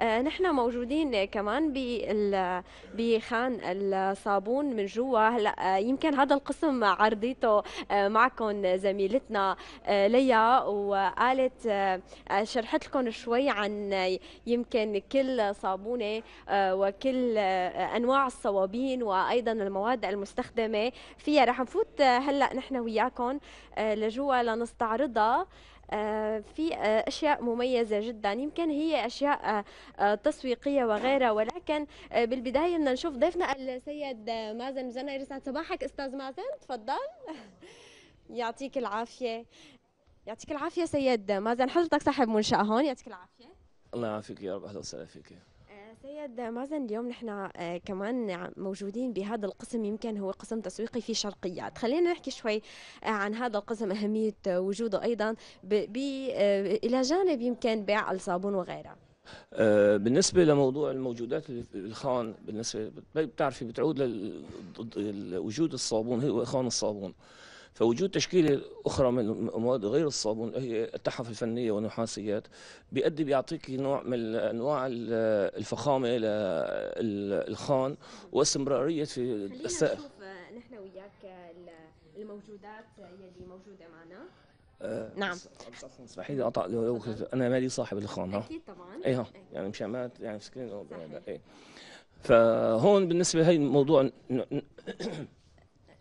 آه، نحن موجودين كمان بخان الصابون من جوا هلا آه، يمكن هذا القسم عرضيته آه، معكم زميلتنا ليا وقالت شرحت لكم شوي عن يمكن كل صابونه وكل انواع الصوابين وايضا المواد المستخدمه فيها رح نفوت هلا نحن وياكم لجوا لنستعرضها آه، في آه، أشياء مميزة جدا يمكن هي أشياء آه، تسويقية وغيرها ولكن بالبداية بدنا نشوف ضيفنا السيد مازن مزنا يسعد صباحك أستاذ مازن تفضل يعطيك العافية يعطيك العافية سيد مازن حضرتك صاحب منشأة هون يعطيك العافية الله يعافيك يا رب أهلا وسهلا فيك استاذ مازن اليوم نحن آه، كمان موجودين بهذا القسم يمكن هو قسم تسويقي في شرقيات خلينا نحكي شوي آه، عن هذا القسم اهميه آه، وجوده ايضا ب الى جانب يمكن بيع الصابون وغيرها بالنسبة لموضوع الموجودات الخان بالنسبة بتعرفي بتعود لوجود الصابون هو خان الصابون فوجود تشكيلة أخرى من المواد غير الصابون هي التحف الفنية والنحاسيات بيؤدي بيعطيك نوع من أنواع الفخامة للخان واستمرارية في السقف آه، نحن وياك آه، الموجودات يلي موجودة معنا آه نعم اسمحي لي اقطع انا مالي صاحب الخان ها اكيد طبعا اي ها يعني ما يعني ايه فهون بالنسبه لهي الموضوع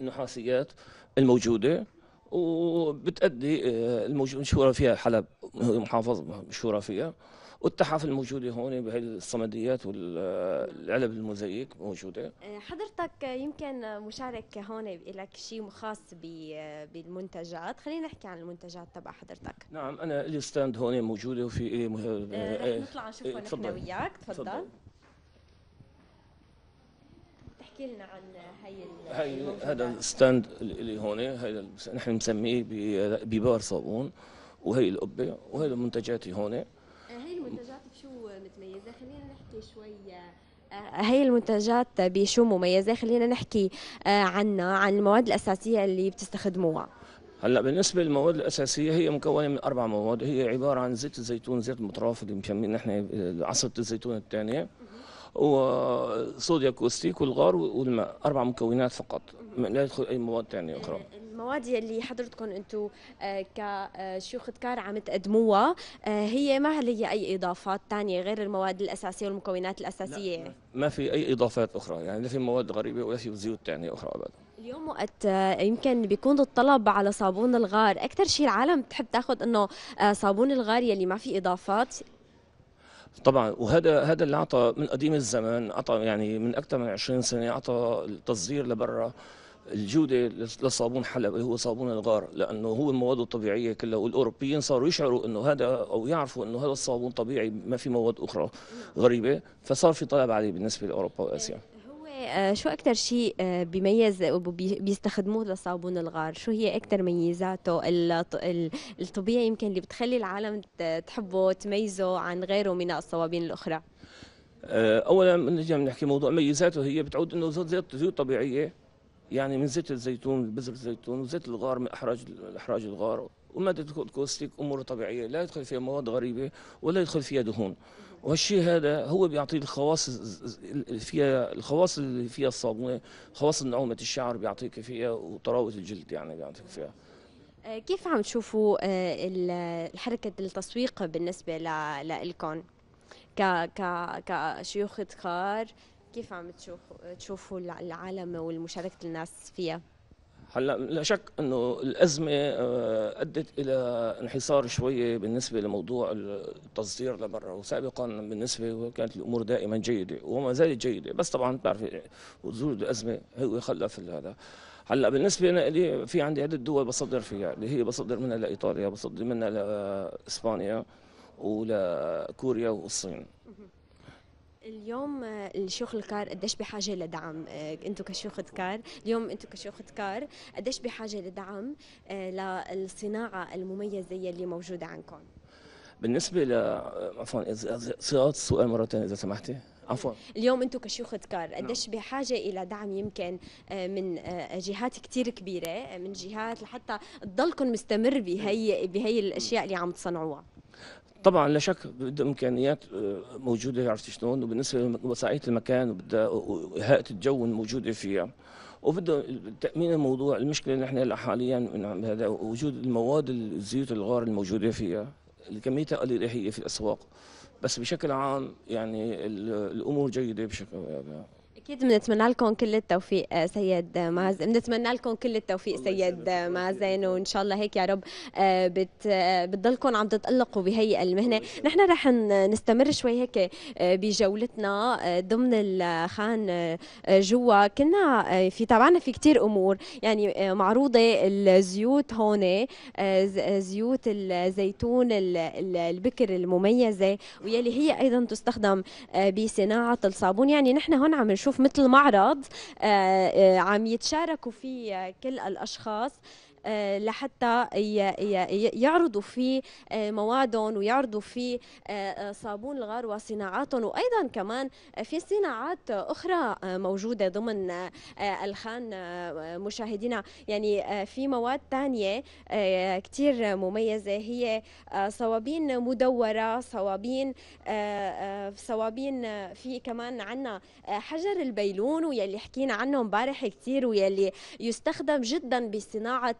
النحاسيات الموجوده وبتأدي آه، الموجود مشهوره فيها حلب محافظه مشهوره فيها والتحف الموجودة هون بهي الصمديات والعلب الموزيك موجودة آه، حضرتك يمكن مشارك هون لك شيء خاص بالمنتجات خلينا نحكي عن المنتجات تبع حضرتك نعم أنا لي ستاند هون موجودة وفي إيه مه... آه، رح نطلع نشوفه إيه، نحن وياك تفضل, تفضل. احكي لنا عن هي هذا الستاند اللي هون هي نحن بنسميه ببار صابون وهي القبه وهي منتجاتي هون هي آه، المنتجات بشو متميزه خلينا نحكي شوي آه، هي المنتجات بشو مميزه خلينا نحكي آه، عنها عن المواد الاساسيه اللي بتستخدموها هلا بالنسبه للمواد الاساسيه هي مكونه من اربع مواد هي عباره عن زيت الزيتون زيت المطراف اللي مسمينه نحن عصره الزيتون الثانيه وصوديا كوستيك والغار والماء اربع مكونات فقط لا يدخل اي مواد ثانيه اخرى آه، المواد يلي حضرتكم انتم آه، كشيوخ آه، كار عم تقدموها هي ما هي اي اضافات ثانيه غير المواد الاساسيه والمكونات الاساسيه لا ما في اي اضافات اخرى يعني لا في مواد غريبه ولا في زيوت ثانيه اخرى ابدا اليوم وقت يمكن بيكون الطلب على صابون الغار اكثر شيء العالم بتحب تاخذ انه صابون الغار يلي ما في اضافات طبعا وهذا هذا اللي اعطى من قديم الزمان اعطى يعني من اكثر من 20 سنه اعطى التصدير لبرا الجوده لصابون حلب هو صابون الغار لانه هو المواد الطبيعيه كلها والاوروبيين صاروا يشعروا انه هذا او يعرفوا انه هذا الصابون طبيعي ما في مواد اخرى غريبه فصار في طلب عليه بالنسبه لاوروبا واسيا آه، شو أكثر شيء آه، بيميز بيستخدموه لصابون الغار شو هي أكثر ميزاته الطبيعي يمكن اللي بتخلي العالم تحبه تميزه عن غيره من الصوابين الأخرى آه، اولا نجي عم نحكي موضوع ميزاته هي بتعود انه زيت زيوت طبيعيه يعني من زيت الزيتون بذر الزيتون وزيت الغار من احراج احراج الغار وما الكوستيك امور طبيعيه لا يدخل فيها مواد غريبه ولا يدخل فيها دهون وهالشيء هذا هو بيعطي الخواص فيها الخواص اللي فيها الصابونه خواص نعومه الشعر بيعطيك فيها وطراوه الجلد يعني بيعطيك فيها آه، كيف عم تشوفوا آه، حركه التسويق بالنسبه لإلكم ك كشيوخ ادخار كيف عم تشوفوا تشوفوا العالم والمشاركه الناس فيها هلا لا شك انه الازمه آه، ادت الى انحصار شويه بالنسبه لموضوع التصدير لبرا وسابقا بالنسبه كانت الامور دائما جيده وما زالت جيده بس طبعا بتعرف وجود الازمه هو خلف هذا هلا بالنسبه لي في عندي عده دول بصدر فيها اللي هي بصدر منها لايطاليا بصدر منها لاسبانيا ولكوريا والصين اليوم آه، الشيوخ الكار قديش بحاجه لدعم آه، انتم كشيوخ كار اليوم انتم كشيوخ كار قديش بحاجه لدعم آه، للصناعه المميزه يلي موجوده عندكم بالنسبه ل عفوا صياغه السؤال مره ثانيه اذا سمحتي عفوا اليوم انتم كشيوخ كار نعم. قديش بحاجه الى دعم يمكن من جهات كثير كبيره من جهات لحتى تضلكم مستمر بهي نعم. بهي الاشياء اللي عم تصنعوها طبعا لا شك بده امكانيات آه، موجوده عرفت شلون وبالنسبه لوسائط المكان وبدها وهيئه الجو الموجوده فيها وبده تامين الموضوع المشكله نحن حاليا هذا وجود المواد الزيوت الغار الموجوده فيها كميتها قليله هي في الاسواق بس بشكل عام يعني الامور جيده بشكل اكيد بنتمنى لكم كل التوفيق آه، سيد معز بنتمنى لكم كل التوفيق سيد معزين وان شاء الله هيك يا رب آه، بت... آه، بتضلكم عم تتالقوا بهي المهنه نحن رح نستمر شوي هيك بجولتنا ضمن الخان جوا كنا في تابعنا في كثير امور يعني معروضه الزيوت هون زيوت الزيتون البكر المميزه ويلي هي ايضا تستخدم بصناعه الصابون يعني نحن هون عم نشوف مثل معرض آه، آه، عم يتشاركوا فيه كل الاشخاص آه، لحتى يعرضوا فيه آه، موادهم ويعرضوا فيه آه، صابون الغار وصناعاتهم وايضا كمان في صناعات اخرى موجوده ضمن الخان مشاهدينا يعني في مواد ثانيه كثير مميزه هي صوابين مدوره صوابين صوابين في كمان عندنا حجر البيلون ويلي حكينا عنه امبارح كثير ويلي يستخدم جدا بصناعه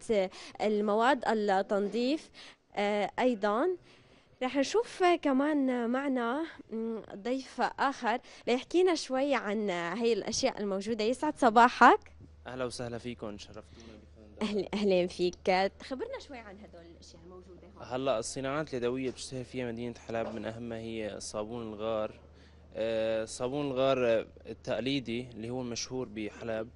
المواد التنظيف آه، أيضا رح نشوف كمان معنا ضيف آخر ليحكينا شوي عن هي الأشياء الموجودة يسعد صباحك أهلا وسهلا فيكم شرفتونا اهلا اهلا فيك خبرنا شوي عن هدول الاشياء الموجوده هون هلا الصناعات اليدويه بتشتهر فيها مدينه حلب من اهمها هي صابون الغار آه، صابون الغار التقليدي اللي هو مشهور بحلب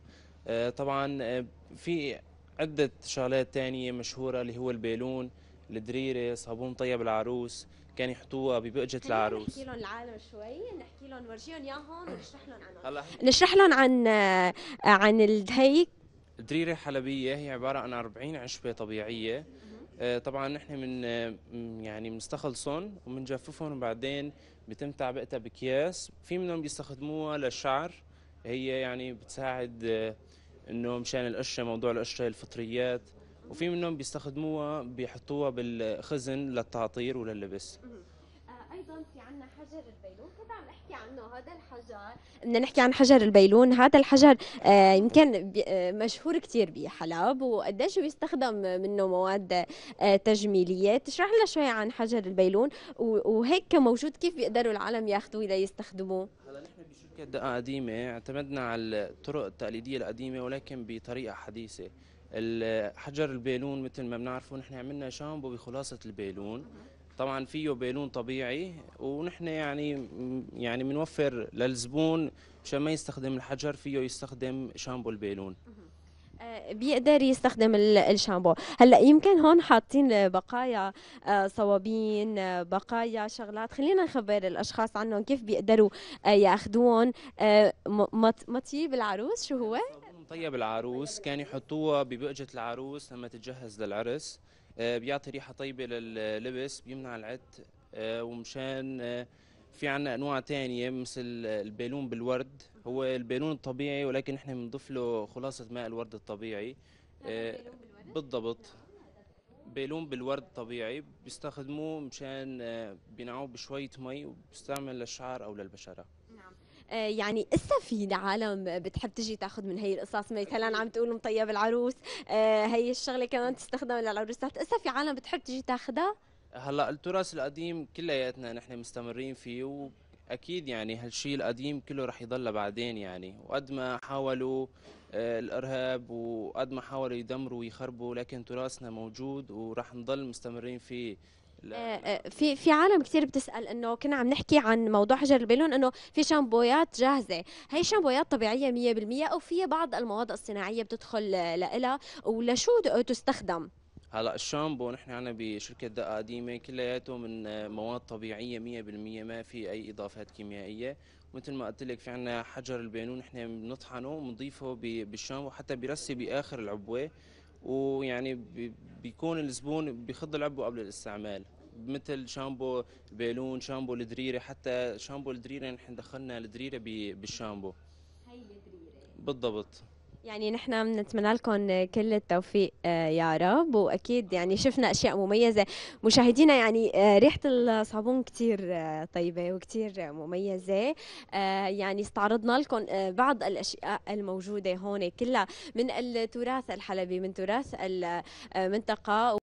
آه، طبعا في عدة شغلات تانية مشهورة اللي هو البالون الدريرة صابون طيب العروس كان يحطوها ببقجة العروس نحكي لهم العالم شوي نحكي لهم ورجيهم اياهم ونشرح لهم عنهم نشرح لهم عن آه، عن الهي الدريرة حلبية هي عبارة عن 40 عشبة طبيعية آه، طبعا نحن من آه، يعني بنستخلصهم وبنجففهم وبعدين بيتم تعبئتها باكياس في منهم بيستخدموها للشعر هي يعني بتساعد انه مشان القشه موضوع القشه الفطريات وفي منهم بيستخدموها بيحطوها بالخزن للتعطير وللبس أه، ايضا في عنا حجر البيلون كنت عم احكي عنه هذا الحجر بدنا نحكي عن حجر البيلون هذا الحجر أه، يمكن أه، مشهور كثير بحلب وقديش بيستخدم منه مواد تجميليه تشرح لنا شوي عن حجر البيلون وهيك موجود كيف بيقدروا العالم ياخذوه ليستخدموه شركة دقة قديمة اعتمدنا على الطرق التقليدية القديمة ولكن بطريقة حديثة حجر البالون مثل ما بنعرفه نحن عملنا شامبو بخلاصة البالون طبعا فيه بالون طبيعي ونحن يعني يعني بنوفر للزبون مشان ما يستخدم الحجر فيه يستخدم شامبو البالون آه، بيقدر يستخدم الشامبو هلا يمكن هون حاطين بقايا آه، صوابين آه، بقايا شغلات خلينا نخبر الاشخاص عنهم كيف بيقدروا ياخذوهم مطيب العروس شو هو مطيب العروس كان يحطوها ببقجه العروس لما تتجهز للعرس بيعطي ريحه طيبه لللبس بيمنع العت ومشان في عنا انواع تانية مثل البالون بالورد هو البالون الطبيعي ولكن احنا بنضيف له خلاصه ماء الورد الطبيعي نعم، آه، بالضبط بالون بالورد طبيعي بيستخدموه مشان آه، بينعوه بشوية مي وبيستعمل للشعر أو للبشرة نعم آه، يعني اسا في عالم بتحب تجي تاخذ من هي القصص مثلا هلا عم تقول مطيب العروس هي الشغله كمان تستخدم للعروسات اسا في عالم بتحب تجي تاخذها هلا التراث القديم كلياتنا نحن مستمرين فيه واكيد يعني هالشيء القديم كله رح يضل بعدين يعني وقد ما حاولوا آه، الارهاب وقد ما حاولوا يدمروا ويخربوا لكن تراثنا موجود ورح نضل مستمرين فيه لا. آه، آه، في في عالم كثير بتسال انه كنا عم نحكي عن موضوع حجر البالون انه في شامبويات جاهزه هي شامبويات طبيعيه 100% او فيها بعض المواد الصناعيه بتدخل لها ولشو تستخدم هلا الشامبو نحن عنا بشركه دقه قديمه كلياته من مواد طبيعيه 100% ما في اي اضافات كيميائيه مثل ما قلت لك في عنا حجر البينون نحن بنطحنه وبنضيفه بالشامبو حتى بيرسي باخر العبوه ويعني بيكون الزبون بيخض العبوه قبل الاستعمال مثل شامبو بالون شامبو الدريره حتى شامبو الدريره نحن دخلنا الدريره بالشامبو هي الدريره بالضبط يعني نحن بنتمنى لكم كل التوفيق آه، يا رب واكيد يعني شفنا اشياء مميزه مشاهدينا يعني آه، ريحه الصابون كثير آه، طيبه وكثير مميزه يعني استعرضنا لكم بعض الاشياء الموجوده هون كلها من التراث الحلبي من تراث المنطقه